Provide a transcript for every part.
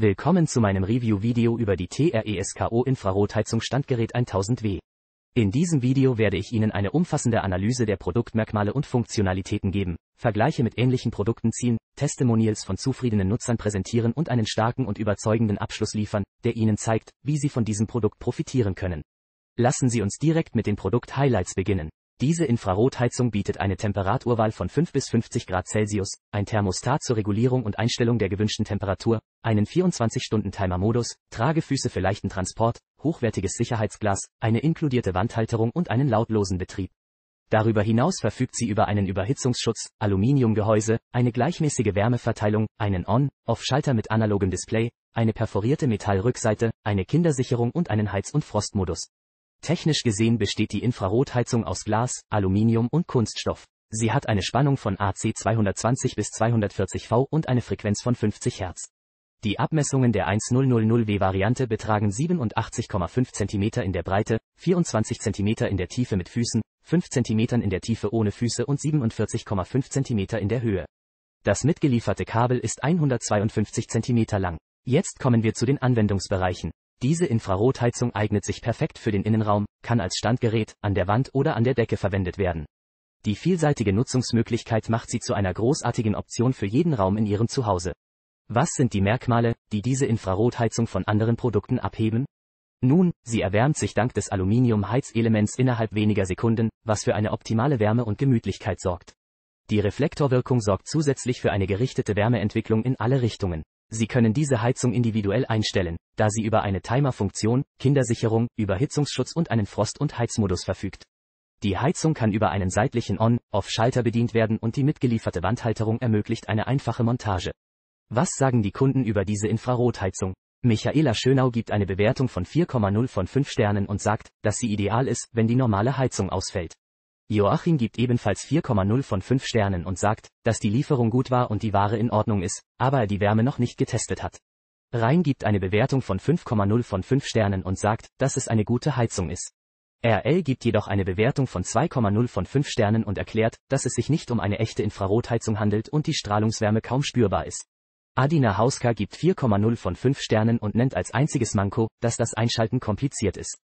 Willkommen zu meinem Review-Video über die TRESKO Infrarotheizung Standgerät 1000W. In diesem Video werde ich Ihnen eine umfassende Analyse der Produktmerkmale und Funktionalitäten geben, Vergleiche mit ähnlichen Produkten ziehen, Testimonials von zufriedenen Nutzern präsentieren und einen starken und überzeugenden Abschluss liefern, der Ihnen zeigt, wie Sie von diesem Produkt profitieren können. Lassen Sie uns direkt mit den Produkt-Highlights beginnen. Diese Infrarotheizung bietet eine Temperaturwahl von 5 bis 50 Grad Celsius, ein Thermostat zur Regulierung und Einstellung der gewünschten Temperatur, einen 24-Stunden-Timer-Modus, Tragefüße für leichten Transport, hochwertiges Sicherheitsglas, eine inkludierte Wandhalterung und einen lautlosen Betrieb. Darüber hinaus verfügt sie über einen Überhitzungsschutz, Aluminiumgehäuse, eine gleichmäßige Wärmeverteilung, einen On-Off-Schalter mit analogem Display, eine perforierte Metallrückseite, eine Kindersicherung und einen Heiz- und Frostmodus. Technisch gesehen besteht die Infrarotheizung aus Glas, Aluminium und Kunststoff. Sie hat eine Spannung von AC 220 bis 240 V und eine Frequenz von 50 Hertz. Die Abmessungen der 1000W-Variante betragen 87,5 cm in der Breite, 24 cm in der Tiefe mit Füßen, 5 cm in der Tiefe ohne Füße und 47,5 cm in der Höhe. Das mitgelieferte Kabel ist 152 cm lang. Jetzt kommen wir zu den Anwendungsbereichen. Diese Infrarotheizung eignet sich perfekt für den Innenraum, kann als Standgerät, an der Wand oder an der Decke verwendet werden. Die vielseitige Nutzungsmöglichkeit macht sie zu einer großartigen Option für jeden Raum in Ihrem Zuhause. Was sind die Merkmale, die diese Infrarotheizung von anderen Produkten abheben? Nun, sie erwärmt sich dank des Aluminium-Heizelements innerhalb weniger Sekunden, was für eine optimale Wärme und Gemütlichkeit sorgt. Die Reflektorwirkung sorgt zusätzlich für eine gerichtete Wärmeentwicklung in alle Richtungen. Sie können diese Heizung individuell einstellen, da sie über eine Timer-Funktion, Kindersicherung, Überhitzungsschutz und einen Frost- und Heizmodus verfügt. Die Heizung kann über einen seitlichen On-Off-Schalter bedient werden und die mitgelieferte Wandhalterung ermöglicht eine einfache Montage. Was sagen die Kunden über diese Infrarotheizung? Michaela Schönau gibt eine Bewertung von 4,0 von 5 Sternen und sagt, dass sie ideal ist, wenn die normale Heizung ausfällt. Joachim gibt ebenfalls 4,0 von 5 Sternen und sagt, dass die Lieferung gut war und die Ware in Ordnung ist, aber er die Wärme noch nicht getestet hat. Rein gibt eine Bewertung von 5,0 von 5 Sternen und sagt, dass es eine gute Heizung ist. RL gibt jedoch eine Bewertung von 2,0 von 5 Sternen und erklärt, dass es sich nicht um eine echte Infrarotheizung handelt und die Strahlungswärme kaum spürbar ist. Adina Hauska gibt 4,0 von 5 Sternen und nennt als einziges Manko, dass das Einschalten kompliziert ist.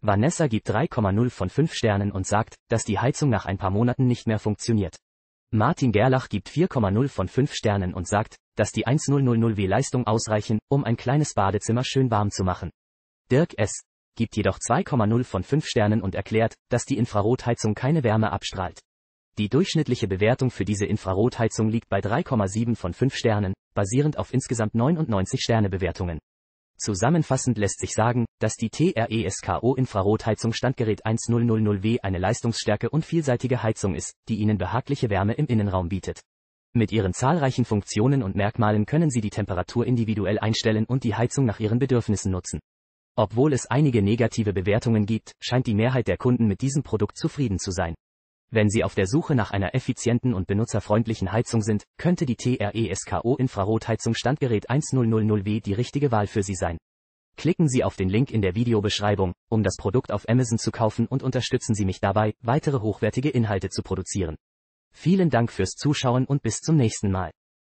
Vanessa gibt 3,0 von 5 Sternen und sagt, dass die Heizung nach ein paar Monaten nicht mehr funktioniert. Martin Gerlach gibt 4,0 von 5 Sternen und sagt, dass die 1000W Leistung ausreichen, um ein kleines Badezimmer schön warm zu machen. Dirk S. gibt jedoch 2,0 von 5 Sternen und erklärt, dass die Infrarotheizung keine Wärme abstrahlt. Die durchschnittliche Bewertung für diese Infrarotheizung liegt bei 3,7 von 5 Sternen, basierend auf insgesamt 99 Sternebewertungen. Zusammenfassend lässt sich sagen, dass die TRESKO Infrarotheizung Standgerät 1000W eine leistungsstärke und vielseitige Heizung ist, die Ihnen behagliche Wärme im Innenraum bietet. Mit ihren zahlreichen Funktionen und Merkmalen können Sie die Temperatur individuell einstellen und die Heizung nach Ihren Bedürfnissen nutzen. Obwohl es einige negative Bewertungen gibt, scheint die Mehrheit der Kunden mit diesem Produkt zufrieden zu sein. Wenn Sie auf der Suche nach einer effizienten und benutzerfreundlichen Heizung sind, könnte die TRESKO Infrarotheizung Standgerät 1000W die richtige Wahl für Sie sein. Klicken Sie auf den Link in der Videobeschreibung, um das Produkt auf Amazon zu kaufen und unterstützen Sie mich dabei, weitere hochwertige Inhalte zu produzieren. Vielen Dank fürs Zuschauen und bis zum nächsten Mal.